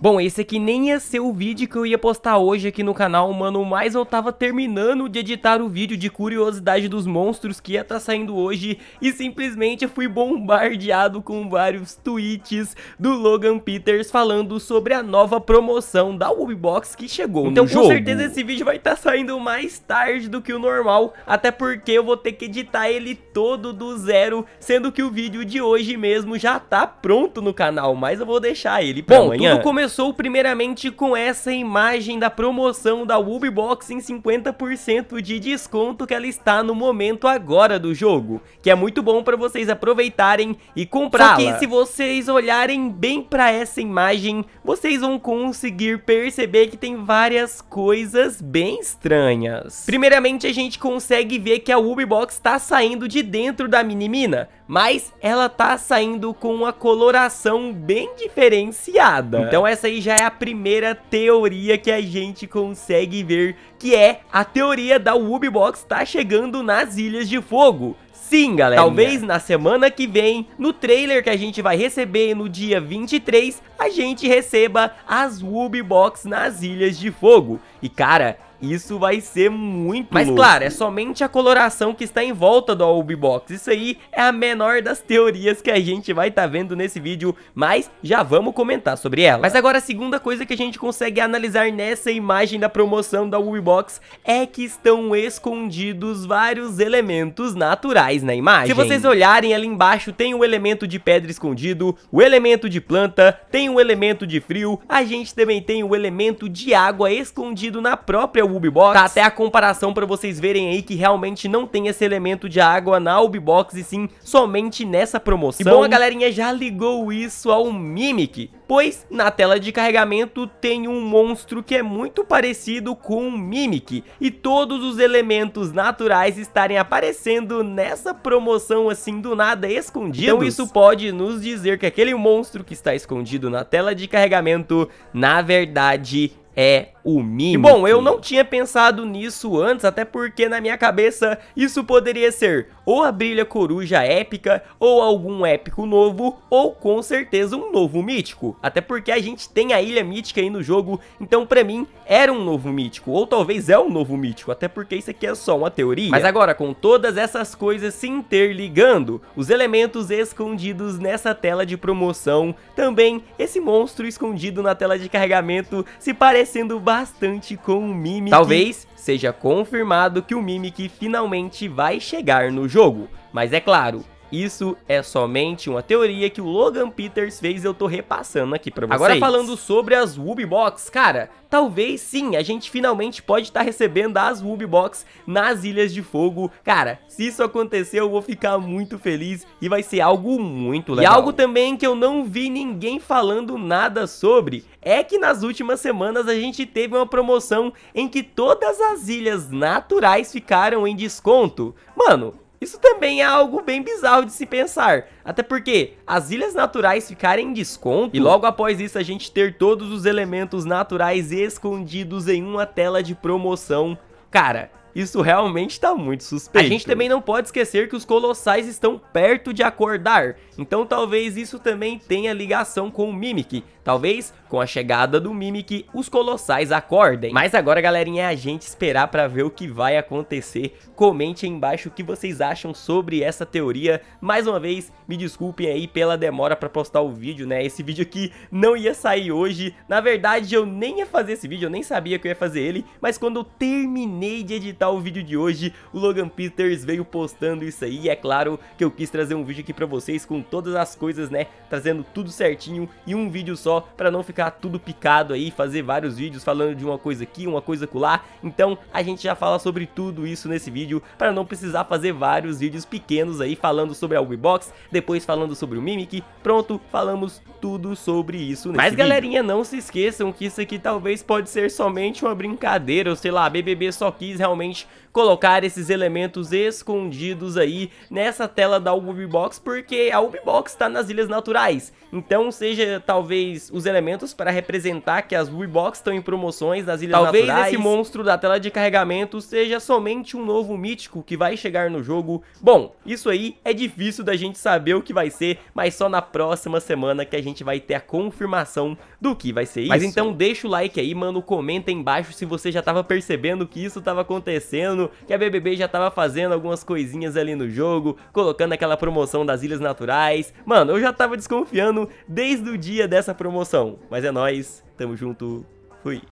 Bom, esse aqui nem ia ser o vídeo que eu ia postar hoje aqui no canal, mano, mas eu tava terminando de editar o vídeo de curiosidade dos monstros que ia tá saindo hoje e simplesmente fui bombardeado com vários tweets do Logan Peters falando sobre a nova promoção da Ubibox que chegou Então com jogo. certeza esse vídeo vai estar tá saindo mais tarde do que o normal, até porque eu vou ter que editar ele todo do zero, sendo que o vídeo de hoje mesmo já tá pronto no canal, mas eu vou deixar ele pra Bom, amanhã. Tudo começou primeiramente com essa imagem da promoção da Ubibox em 50% de desconto que ela está no momento agora do jogo, que é muito bom para vocês aproveitarem e comprar. Só que se vocês olharem bem para essa imagem, vocês vão conseguir perceber que tem várias coisas bem estranhas. Primeiramente a gente consegue ver que a Ubibox está saindo de dentro da mini-mina, mas ela tá saindo com uma coloração bem diferenciada. Então é essa aí já é a primeira teoria que a gente consegue ver, que é a teoria da Ubibox tá chegando nas Ilhas de Fogo. Sim, galera. Talvez na semana que vem, no trailer que a gente vai receber no dia 23, a gente receba as Ubibox nas Ilhas de Fogo. E cara, isso vai ser muito Mas louco. claro, é somente a coloração que está em volta do Obi Box. Isso aí é a menor das teorias que a gente vai estar tá vendo nesse vídeo, mas já vamos comentar sobre ela. Mas agora a segunda coisa que a gente consegue analisar nessa imagem da promoção da Obi Box é que estão escondidos vários elementos naturais na imagem. Se vocês olharem ali embaixo tem o elemento de pedra escondido, o elemento de planta, tem o elemento de frio, a gente também tem o elemento de água escondido na própria o Ubibox. Tá até a comparação pra vocês verem aí que realmente não tem esse elemento de água na Ubibox e sim somente nessa promoção. E bom, a galerinha já ligou isso ao Mimic, pois na tela de carregamento tem um monstro que é muito parecido com o Mimic e todos os elementos naturais estarem aparecendo nessa promoção assim do nada escondidos. Então isso pode nos dizer que aquele monstro que está escondido na tela de carregamento na verdade é o mínimo. bom, eu não tinha pensado nisso antes, até porque na minha cabeça isso poderia ser ou a Brilha Coruja épica, ou algum épico novo, ou com certeza um novo mítico. Até porque a gente tem a Ilha Mítica aí no jogo, então pra mim era um novo mítico, ou talvez é um novo mítico, até porque isso aqui é só uma teoria. Mas agora, com todas essas coisas se interligando, os elementos escondidos nessa tela de promoção, também esse monstro escondido na tela de carregamento se parecendo bastante bastante com o Mimic. Talvez seja confirmado que o Mimic finalmente vai chegar no jogo, mas é claro, isso é somente uma teoria que o Logan Peters fez e eu tô repassando aqui pra vocês. Agora falando sobre as UbiBox, Box, cara, talvez sim, a gente finalmente pode estar tá recebendo as UbiBox Box nas Ilhas de Fogo. Cara, se isso acontecer eu vou ficar muito feliz e vai ser algo muito legal. E algo também que eu não vi ninguém falando nada sobre é que nas últimas semanas a gente teve uma promoção em que todas as ilhas naturais ficaram em desconto. Mano, isso também é algo bem bizarro de se pensar, até porque as ilhas naturais ficarem em desconto e logo após isso a gente ter todos os elementos naturais escondidos em uma tela de promoção. Cara, isso realmente está muito suspeito. A gente também não pode esquecer que os colossais estão perto de acordar, então talvez isso também tenha ligação com o Mimic. Talvez, com a chegada do Mimic, os colossais acordem. Mas agora, galerinha, é a gente esperar para ver o que vai acontecer. Comente aí embaixo o que vocês acham sobre essa teoria. Mais uma vez, me desculpem aí pela demora para postar o vídeo, né? Esse vídeo aqui não ia sair hoje. Na verdade, eu nem ia fazer esse vídeo, eu nem sabia que eu ia fazer ele, mas quando eu terminei de editar o vídeo de hoje, o Logan Peters veio postando isso aí e é claro que eu quis trazer um vídeo aqui pra vocês com todas as coisas, né, trazendo tudo certinho e um vídeo só pra não ficar tudo picado aí, fazer vários vídeos falando de uma coisa aqui, uma coisa colar, então a gente já fala sobre tudo isso nesse vídeo pra não precisar fazer vários vídeos pequenos aí falando sobre a Ubibox, depois falando sobre o Mimic, pronto, falamos tudo sobre isso nesse Mas vídeo. galerinha, não se esqueçam que isso aqui talvez pode ser somente uma brincadeira, ou sei lá, BBB só quis realmente realmente colocar esses elementos escondidos aí nessa tela da Ubibox, porque a Ubibox está nas ilhas naturais. Então, seja talvez os elementos para representar que as Ubibox estão em promoções nas ilhas talvez naturais. Talvez esse monstro da tela de carregamento seja somente um novo mítico que vai chegar no jogo. Bom, isso aí é difícil da gente saber o que vai ser, mas só na próxima semana que a gente vai ter a confirmação do que vai ser isso. Mas então deixa o like aí, mano, comenta aí embaixo se você já estava percebendo que isso estava acontecendo acontecendo, que a BBB já tava fazendo algumas coisinhas ali no jogo, colocando aquela promoção das Ilhas Naturais. Mano, eu já tava desconfiando desde o dia dessa promoção. Mas é nóis, tamo junto, fui.